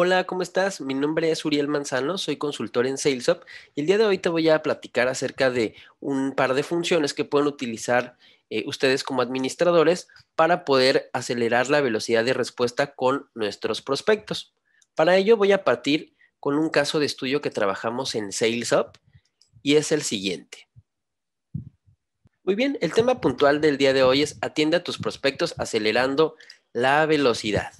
Hola, ¿cómo estás? Mi nombre es Uriel Manzano, soy consultor en SalesUp y el día de hoy te voy a platicar acerca de un par de funciones que pueden utilizar eh, ustedes como administradores para poder acelerar la velocidad de respuesta con nuestros prospectos. Para ello voy a partir con un caso de estudio que trabajamos en SalesUp y es el siguiente. Muy bien, el tema puntual del día de hoy es atiende a tus prospectos acelerando la velocidad.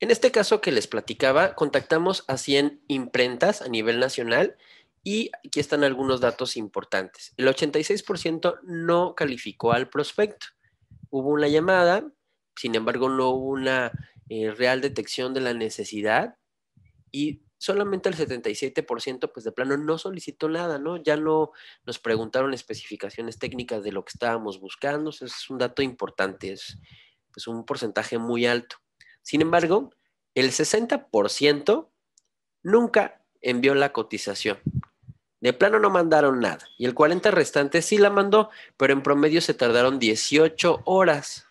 En este caso que les platicaba, contactamos a 100 imprentas a nivel nacional y aquí están algunos datos importantes. El 86% no calificó al prospecto. Hubo una llamada, sin embargo no hubo una eh, real detección de la necesidad y solamente el 77% pues de plano no solicitó nada, ¿no? Ya no nos preguntaron especificaciones técnicas de lo que estábamos buscando, es un dato importante, es pues, un porcentaje muy alto. Sin embargo, el 60% nunca envió la cotización. De plano no mandaron nada. Y el 40 restante sí la mandó, pero en promedio se tardaron 18 horas.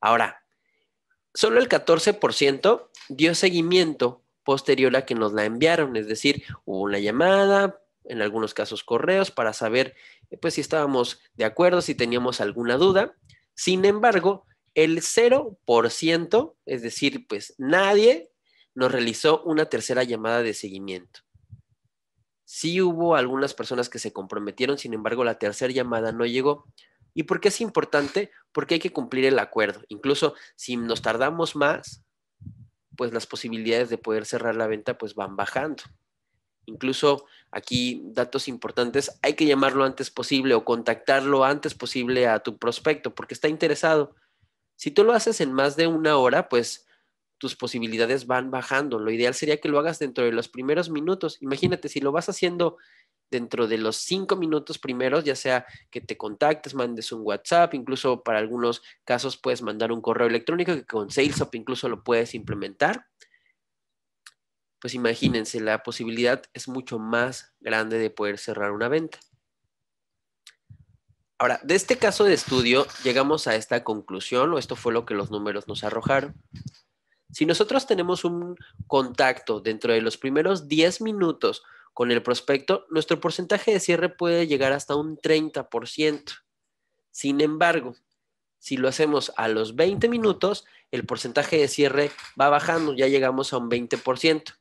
Ahora, solo el 14% dio seguimiento posterior a que nos la enviaron, es decir, hubo una llamada, en algunos casos correos, para saber eh, pues, si estábamos de acuerdo, si teníamos alguna duda. Sin embargo, el 0%, es decir, pues nadie nos realizó una tercera llamada de seguimiento. Sí hubo algunas personas que se comprometieron, sin embargo, la tercera llamada no llegó. ¿Y por qué es importante? Porque hay que cumplir el acuerdo. Incluso si nos tardamos más, pues las posibilidades de poder cerrar la venta pues van bajando. Incluso aquí datos importantes, hay que llamarlo antes posible o contactarlo antes posible a tu prospecto porque está interesado. Si tú lo haces en más de una hora, pues tus posibilidades van bajando. Lo ideal sería que lo hagas dentro de los primeros minutos. Imagínate, si lo vas haciendo dentro de los cinco minutos primeros, ya sea que te contactes, mandes un WhatsApp, incluso para algunos casos puedes mandar un correo electrónico que con SalesOp incluso lo puedes implementar. Pues imagínense, la posibilidad es mucho más grande de poder cerrar una venta. Ahora, de este caso de estudio llegamos a esta conclusión, o esto fue lo que los números nos arrojaron. Si nosotros tenemos un contacto dentro de los primeros 10 minutos con el prospecto, nuestro porcentaje de cierre puede llegar hasta un 30%. Sin embargo, si lo hacemos a los 20 minutos, el porcentaje de cierre va bajando, ya llegamos a un 20%.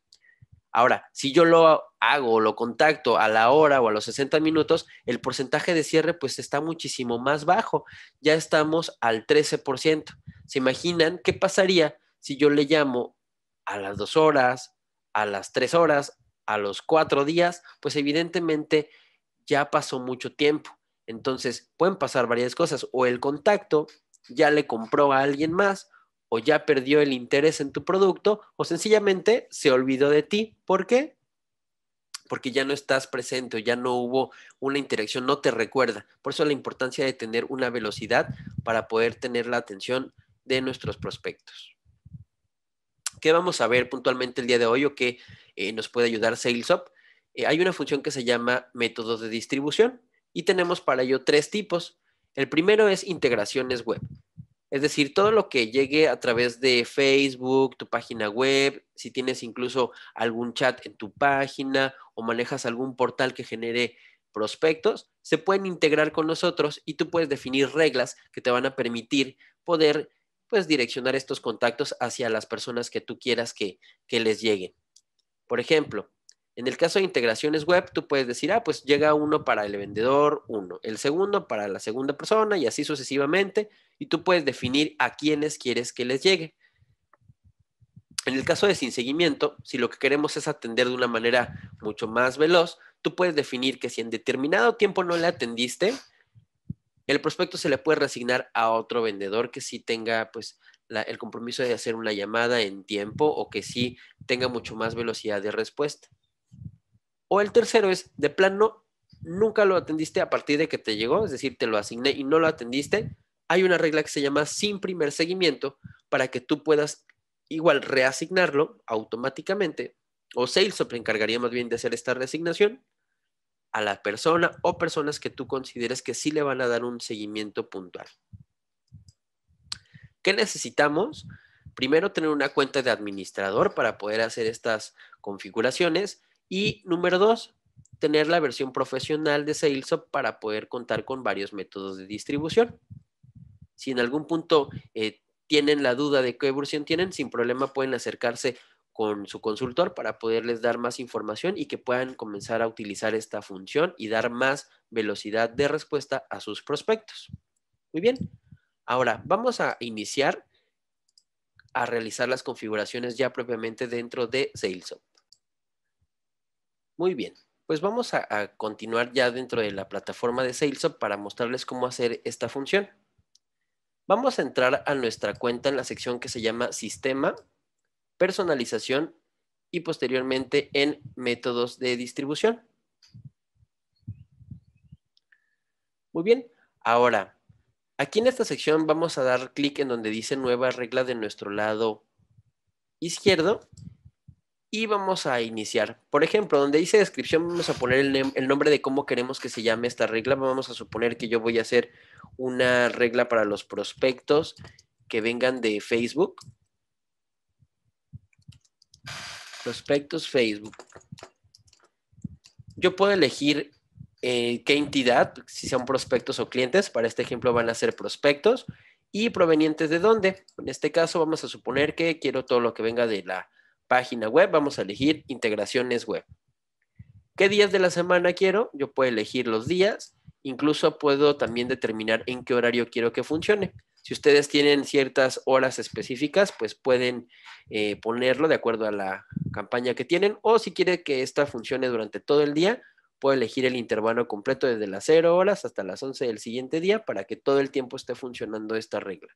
Ahora, si yo lo hago, o lo contacto a la hora o a los 60 minutos, el porcentaje de cierre pues está muchísimo más bajo. Ya estamos al 13%. ¿Se imaginan qué pasaría si yo le llamo a las dos horas, a las tres horas, a los cuatro días? Pues evidentemente ya pasó mucho tiempo. Entonces pueden pasar varias cosas. O el contacto ya le compró a alguien más o ya perdió el interés en tu producto o sencillamente se olvidó de ti. ¿Por qué? Porque ya no estás presente o ya no hubo una interacción, no te recuerda. Por eso la importancia de tener una velocidad para poder tener la atención de nuestros prospectos. ¿Qué vamos a ver puntualmente el día de hoy o qué eh, nos puede ayudar SalesOp? Eh, hay una función que se llama métodos de distribución y tenemos para ello tres tipos. El primero es integraciones web. Es decir, todo lo que llegue a través de Facebook, tu página web, si tienes incluso algún chat en tu página o manejas algún portal que genere prospectos, se pueden integrar con nosotros y tú puedes definir reglas que te van a permitir poder pues direccionar estos contactos hacia las personas que tú quieras que, que les lleguen. Por ejemplo, en el caso de integraciones web, tú puedes decir, ah, pues llega uno para el vendedor, uno, el segundo para la segunda persona y así sucesivamente y tú puedes definir a quiénes quieres que les llegue. En el caso de sin seguimiento, si lo que queremos es atender de una manera mucho más veloz, tú puedes definir que si en determinado tiempo no le atendiste, el prospecto se le puede resignar a otro vendedor que sí tenga pues el compromiso de hacer una llamada en tiempo o que sí tenga mucho más velocidad de respuesta. O el tercero es, de plano, nunca lo atendiste a partir de que te llegó, es decir, te lo asigné y no lo atendiste, hay una regla que se llama sin primer seguimiento para que tú puedas igual reasignarlo automáticamente o Salesop le encargaría más bien de hacer esta reasignación a la persona o personas que tú consideres que sí le van a dar un seguimiento puntual. ¿Qué necesitamos? Primero, tener una cuenta de administrador para poder hacer estas configuraciones. Y número dos, tener la versión profesional de Salesop para poder contar con varios métodos de distribución si en algún punto eh, tienen la duda de qué evolución tienen, sin problema pueden acercarse con su consultor para poderles dar más información y que puedan comenzar a utilizar esta función y dar más velocidad de respuesta a sus prospectos. Muy bien. Ahora vamos a iniciar a realizar las configuraciones ya propiamente dentro de SalesOp. Muy bien, pues vamos a, a continuar ya dentro de la plataforma de SalesOp para mostrarles cómo hacer esta función. Vamos a entrar a nuestra cuenta en la sección que se llama Sistema, Personalización y posteriormente en Métodos de Distribución. Muy bien, ahora, aquí en esta sección vamos a dar clic en donde dice Nueva regla de nuestro lado izquierdo y vamos a iniciar. Por ejemplo, donde dice descripción, vamos a poner el, nombre de cómo queremos que se llame esta regla. Vamos a suponer que yo voy a hacer una regla para los prospectos que vengan de Facebook. Prospectos Facebook. Yo puedo elegir eh, qué entidad, si son prospectos o clientes. Para este ejemplo van a ser prospectos. ¿Y provenientes de dónde? En este caso vamos a suponer que quiero todo lo que venga de la página web, vamos a elegir integraciones web. ¿Qué días de la semana quiero? Yo puedo elegir los días, incluso puedo también determinar en qué horario quiero que funcione. Si ustedes tienen ciertas horas específicas, pues pueden eh, ponerlo de acuerdo a la campaña que tienen o si quiere que esta funcione durante todo el día, puede elegir el intervalo completo desde las 0 horas hasta las 11 del siguiente día para que todo el tiempo esté funcionando esta regla.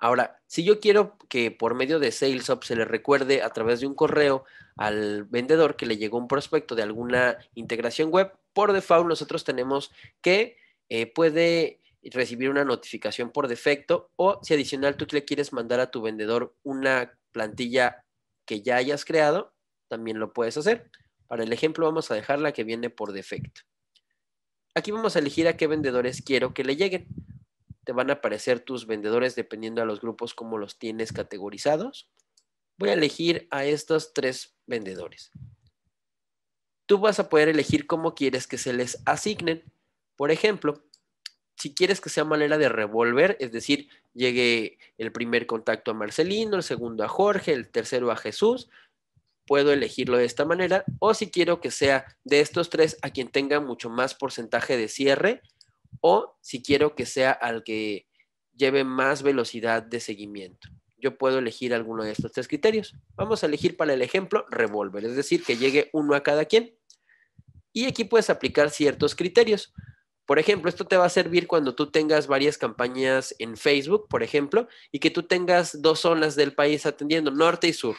Ahora, si yo quiero que por medio de SalesOp se le recuerde a través de un correo al vendedor que le llegó un prospecto de alguna integración web, por default nosotros tenemos que eh, puede recibir una notificación por defecto o si adicional tú le quieres mandar a tu vendedor una plantilla que ya hayas creado, también lo puedes hacer. Para el ejemplo vamos a dejar la que viene por defecto. Aquí vamos a elegir a qué vendedores quiero que le lleguen te van a aparecer tus vendedores dependiendo a los grupos como los tienes categorizados. Voy a elegir a estos tres vendedores. Tú vas a poder elegir cómo quieres que se les asignen. Por ejemplo, si quieres que sea manera de revolver, es decir, llegue el primer contacto a Marcelino, el segundo a Jorge, el tercero a Jesús, puedo elegirlo de esta manera. O si quiero que sea de estos tres a quien tenga mucho más porcentaje de cierre, o si quiero que sea al que lleve más velocidad de seguimiento. Yo puedo elegir alguno de estos tres criterios. Vamos a elegir para el ejemplo revolver, es decir, que llegue uno a cada quien. Y aquí puedes aplicar ciertos criterios. Por ejemplo, esto te va a servir cuando tú tengas varias campañas en Facebook, por ejemplo, y que tú tengas dos zonas del país atendiendo, norte y sur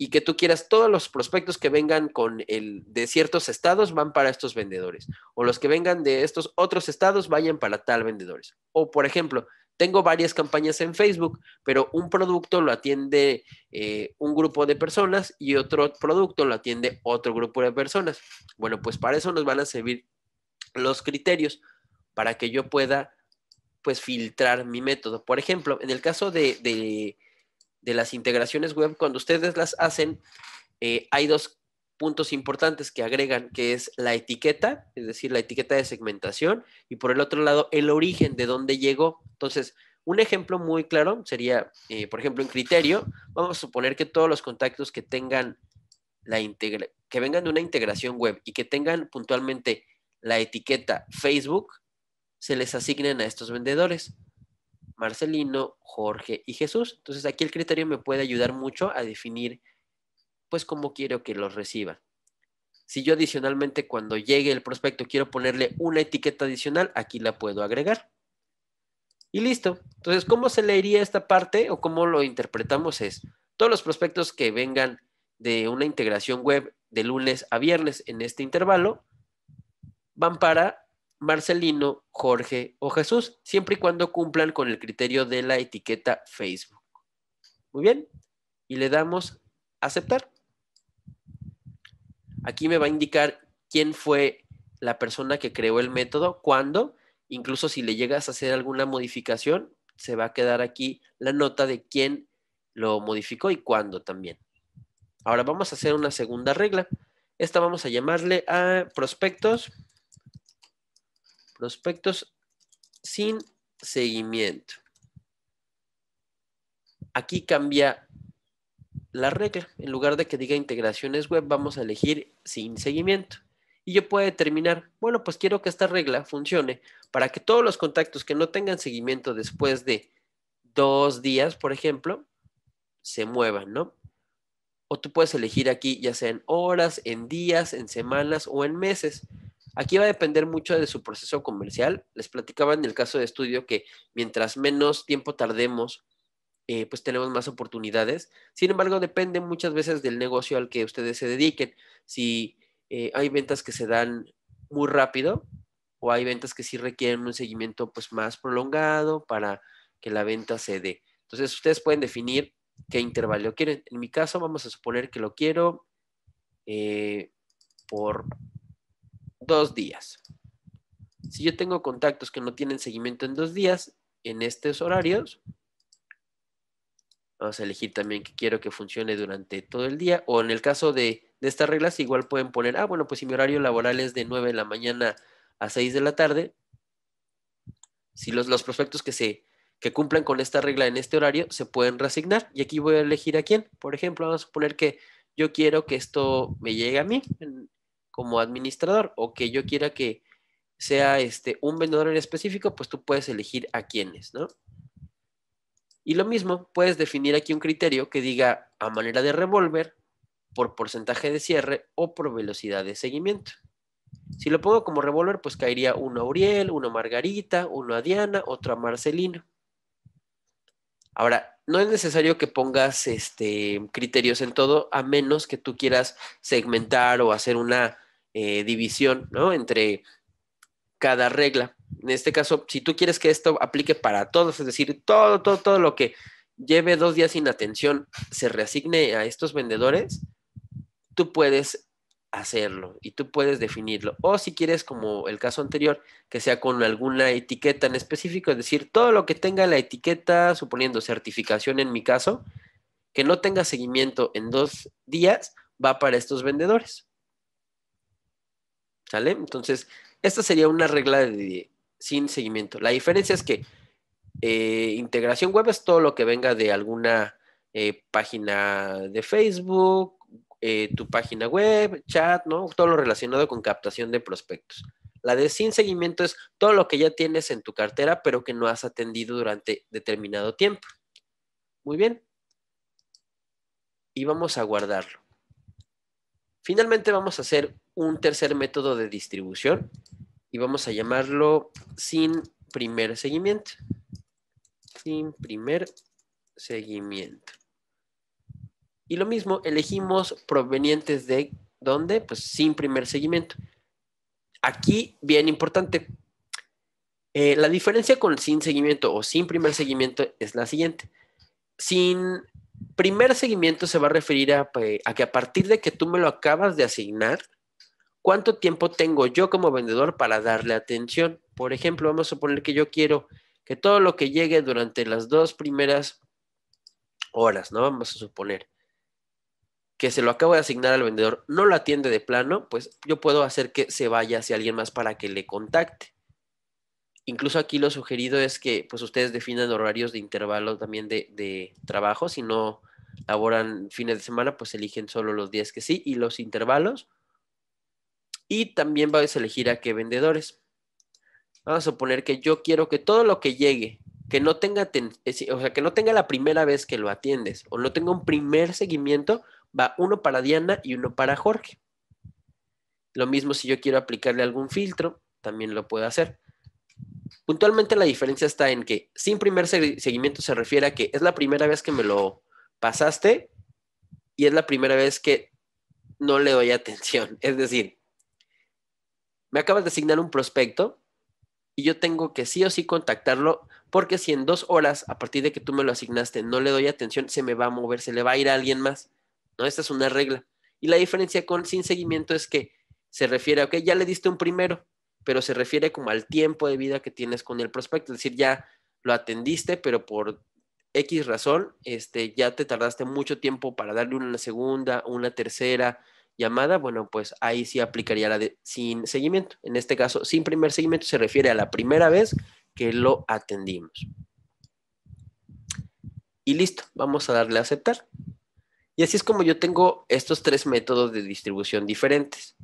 y que tú quieras, todos los prospectos que vengan con el de ciertos estados van para estos vendedores, o los que vengan de estos otros estados vayan para tal vendedores. O por ejemplo, tengo varias campañas en Facebook, pero un producto lo atiende eh, un grupo de personas y otro producto lo atiende otro grupo de personas. Bueno, pues para eso nos van a servir los criterios para que yo pueda pues filtrar mi método. Por ejemplo, en el caso de de las integraciones web, cuando ustedes las hacen, eh, hay dos puntos importantes que agregan, que es la etiqueta, es decir, la etiqueta de segmentación, y por el otro lado, el origen de dónde llegó. Entonces, un ejemplo muy claro sería, eh, por ejemplo, en criterio, vamos a suponer que todos los contactos que tengan la que vengan de una integración web y que tengan puntualmente la etiqueta Facebook, se les asignen a estos vendedores. Marcelino, Jorge y Jesús. Entonces aquí el criterio me puede ayudar mucho a definir pues cómo quiero que los reciba. Si yo adicionalmente cuando llegue el prospecto quiero ponerle una etiqueta adicional, aquí la puedo agregar. Y listo. Entonces, ¿cómo se leería esta parte o cómo lo interpretamos? Es todos los prospectos que vengan de una integración web de lunes a viernes en este intervalo van para Marcelino, Jorge o Jesús, siempre y cuando cumplan con el criterio de la etiqueta Facebook. Muy bien, y le damos aceptar. Aquí me va a indicar quién fue la persona que creó el método, cuándo, incluso si le llegas a hacer alguna modificación, se va a quedar aquí la nota de quién lo modificó y cuándo también. Ahora vamos a hacer una segunda regla. Esta vamos a llamarle a prospectos Prospectos sin seguimiento. Aquí cambia la regla. En lugar de que diga integraciones web, vamos a elegir sin seguimiento. Y yo puedo determinar, bueno, pues quiero que esta regla funcione para que todos los contactos que no tengan seguimiento después de dos días, por ejemplo, se muevan, ¿no? O tú puedes elegir aquí ya sea en horas, en días, en semanas o en meses. Aquí va a depender mucho de su proceso comercial. Les platicaba en el caso de estudio que mientras menos tiempo tardemos, eh, pues tenemos más oportunidades. Sin embargo, depende muchas veces del negocio al que ustedes se dediquen. Si eh, hay ventas que se dan muy rápido o hay ventas que sí requieren un seguimiento pues más prolongado para que la venta se dé. Entonces, ustedes pueden definir qué intervalo quieren. En mi caso, vamos a suponer que lo quiero eh, por dos días. Si yo tengo contactos que no tienen seguimiento en dos días, en estos horarios, vamos a elegir también que quiero que funcione durante todo el día, o en el caso de, estas reglas, igual pueden poner, ah, bueno, pues si mi horario laboral es de 9 de la mañana a 6 de la tarde, si los, los prospectos que se que cumplan con esta regla en este horario se pueden reasignar. Y aquí voy a elegir a quién. Por ejemplo, vamos a suponer que yo quiero que esto me llegue a mí en, como administrador o que yo quiera que sea este, un vendedor en específico, pues tú puedes elegir a quiénes, ¿no? Y lo mismo, puedes definir aquí un criterio que diga a manera de revólver, por porcentaje de cierre o por velocidad de seguimiento. Si lo pongo como revolver, pues caería uno a Uriel, uno a Margarita, uno a Diana, otro a Marcelino. Ahora, no es necesario que pongas este, criterios en todo, a menos que tú quieras segmentar o hacer una eh, división ¿no? entre cada regla. En este caso, si tú quieres que esto aplique para todos, es decir, todo, todo, todo lo que lleve dos días sin atención se reasigne a estos vendedores, tú puedes hacerlo y tú puedes definirlo. O si quieres, como el caso anterior, que sea con alguna etiqueta en específico, es decir, todo lo que tenga la etiqueta, suponiendo certificación en mi caso, que no tenga seguimiento en dos días, va para estos vendedores. ¿Sale? Entonces, esta sería una regla de, sin seguimiento. La diferencia es que eh, integración web es todo lo que venga de alguna eh, página de Facebook, eh, tu página web, chat, ¿no? Todo lo relacionado con captación de prospectos. La de sin seguimiento es todo lo que ya tienes en tu cartera, pero que no has atendido durante determinado tiempo. Muy bien. Y vamos a guardarlo. Finalmente vamos a hacer un tercer método de distribución y vamos a llamarlo sin primer seguimiento. Sin primer seguimiento. Y lo mismo, elegimos provenientes de ¿dónde? Pues sin primer seguimiento. Aquí, bien importante, eh, la diferencia con sin seguimiento o sin primer seguimiento es la siguiente. Sin primer seguimiento se va a referir a, que a partir de que tú me lo acabas de asignar, ¿cuánto tiempo tengo yo como vendedor para darle atención? Por ejemplo, vamos a suponer que yo quiero que todo lo que llegue durante las dos primeras horas, ¿no? Vamos a suponer que se lo acabo de asignar al vendedor, no lo atiende de plano, pues yo puedo hacer que se vaya hacia alguien más para que le contacte incluso aquí lo sugerido es que pues ustedes definan horarios de intervalo también de, trabajo, si no laboran fines de semana, pues eligen solo los días que sí y los intervalos. Y también vais a elegir a qué vendedores. Vamos a suponer que yo quiero que todo lo que llegue, que no tenga, eh, o sea, que no tenga la primera vez que lo atiendes o no tenga un primer seguimiento, va uno para Diana y uno para Jorge. Lo mismo si yo quiero aplicarle algún filtro, también lo puedo hacer puntualmente la diferencia está en que sin primer seguimiento se refiere a que es la primera vez que me lo pasaste y es la primera vez que no le doy atención. Es decir, me acabas de asignar un prospecto y yo tengo que sí o sí contactarlo porque si en dos horas, a partir de que tú me lo asignaste, no le doy atención, se me va a mover, se le va a ir a alguien más. ¿no? Esta es una regla. Y la diferencia con sin seguimiento es que se refiere a, que ya le diste un primero, pero se refiere como al tiempo de vida que tienes con el prospecto, es decir, ya lo atendiste, pero por X razón, este, ya te tardaste mucho tiempo para darle una segunda, una tercera llamada, bueno, pues ahí sí aplicaría la de sin seguimiento. En este caso, sin primer seguimiento se refiere a la primera vez que lo atendimos. Y listo, vamos a darle a aceptar. Y así es como yo tengo estos tres métodos de distribución diferentes.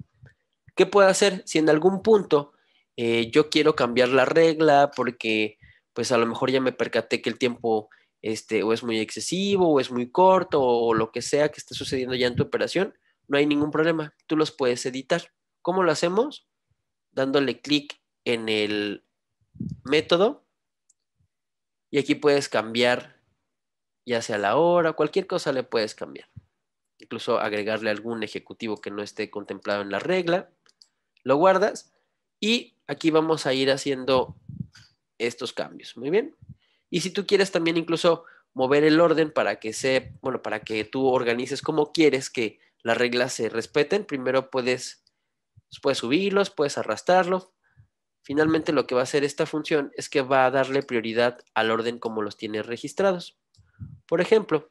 ¿Qué puedo hacer si en algún punto eh, yo quiero cambiar la regla porque pues a lo mejor ya me percaté que el tiempo este, o es muy excesivo o es muy corto o lo que sea que esté sucediendo ya en tu operación, no hay ningún problema, tú los puedes editar. ¿Cómo lo hacemos? Dándole clic en el método y aquí puedes cambiar ya sea la hora, cualquier cosa le puedes cambiar. Incluso agregarle algún ejecutivo que no esté contemplado en la regla. Lo guardas y aquí vamos a ir haciendo estos cambios. Muy bien. Y si tú quieres también incluso mover el orden para que se, bueno, para que tú organices como quieres que las reglas se respeten, primero puedes, puedes subirlos, puedes arrastrarlos. Finalmente lo que va a hacer esta función es que va a darle prioridad al orden como los tienes registrados. Por ejemplo,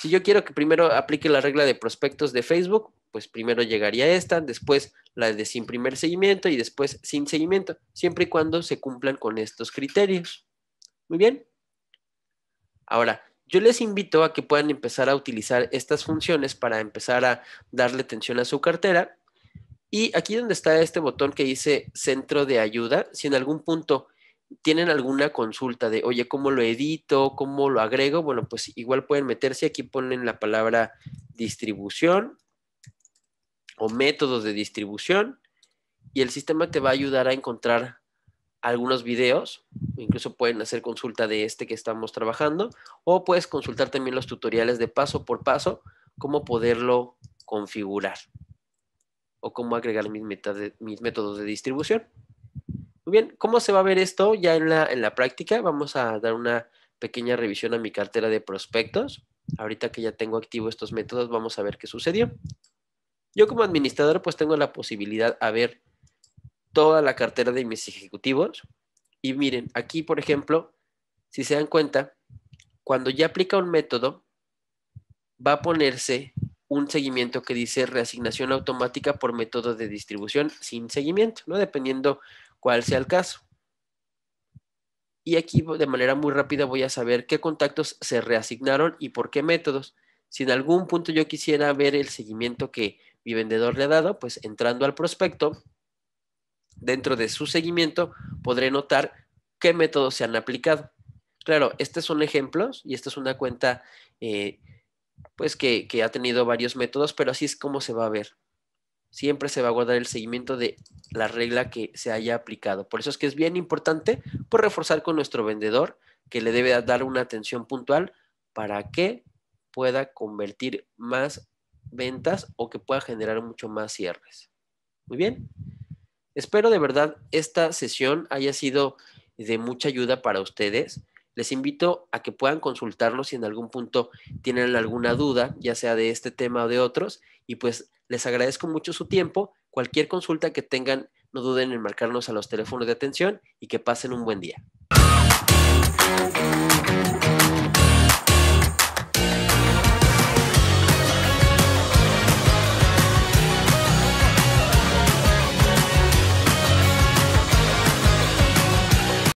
si yo quiero que primero aplique la regla de prospectos de Facebook, pues primero llegaría esta, después la de sin primer seguimiento y después sin seguimiento, siempre y cuando se cumplan con estos criterios. Muy bien. Ahora, yo les invito a que puedan empezar a utilizar estas funciones para empezar a darle atención a su cartera. Y aquí donde está este botón que dice centro de ayuda, si en algún punto tienen alguna consulta de, oye, ¿cómo lo edito? ¿Cómo lo agrego? Bueno, pues igual pueden meterse. Aquí ponen la palabra distribución o métodos de distribución y el sistema te va a ayudar a encontrar algunos videos, incluso pueden hacer consulta de este que estamos trabajando o puedes consultar también los tutoriales de paso por paso, cómo poderlo configurar o cómo agregar mis, mis métodos de distribución. Muy bien, ¿cómo se va a ver esto ya en la, en la práctica? Vamos a dar una pequeña revisión a mi cartera de prospectos. Ahorita que ya tengo activo estos métodos, vamos a ver qué sucedió. Yo como administrador pues tengo la posibilidad a ver toda la cartera de mis ejecutivos. Y miren, aquí por ejemplo, si se dan cuenta, cuando ya aplica un método, va a ponerse un seguimiento que dice reasignación automática por método de distribución sin seguimiento, ¿no? Dependiendo cuál sea el caso. Y aquí de manera muy rápida voy a saber qué contactos se reasignaron y por qué métodos. Si en algún punto yo quisiera ver el seguimiento que mi vendedor le ha dado, pues entrando al prospecto, dentro de su seguimiento podré notar qué métodos se han aplicado. Claro, estos son ejemplos y esta es una cuenta eh, pues que, que ha tenido varios métodos, pero así es como se va a ver. Siempre se va a guardar el seguimiento de la regla que se haya aplicado. Por eso es que es bien importante por pues, reforzar con nuestro vendedor que le debe dar una atención puntual para que pueda convertir más ventas o que pueda generar mucho más cierres. Muy bien. Espero de verdad esta sesión haya sido de mucha ayuda para ustedes. Les invito a que puedan consultarnos si en algún punto tienen alguna duda, ya sea de este tema o de otros. Y pues les agradezco mucho su tiempo. Cualquier consulta que tengan, no duden en marcarnos a los teléfonos de atención y que pasen un buen día.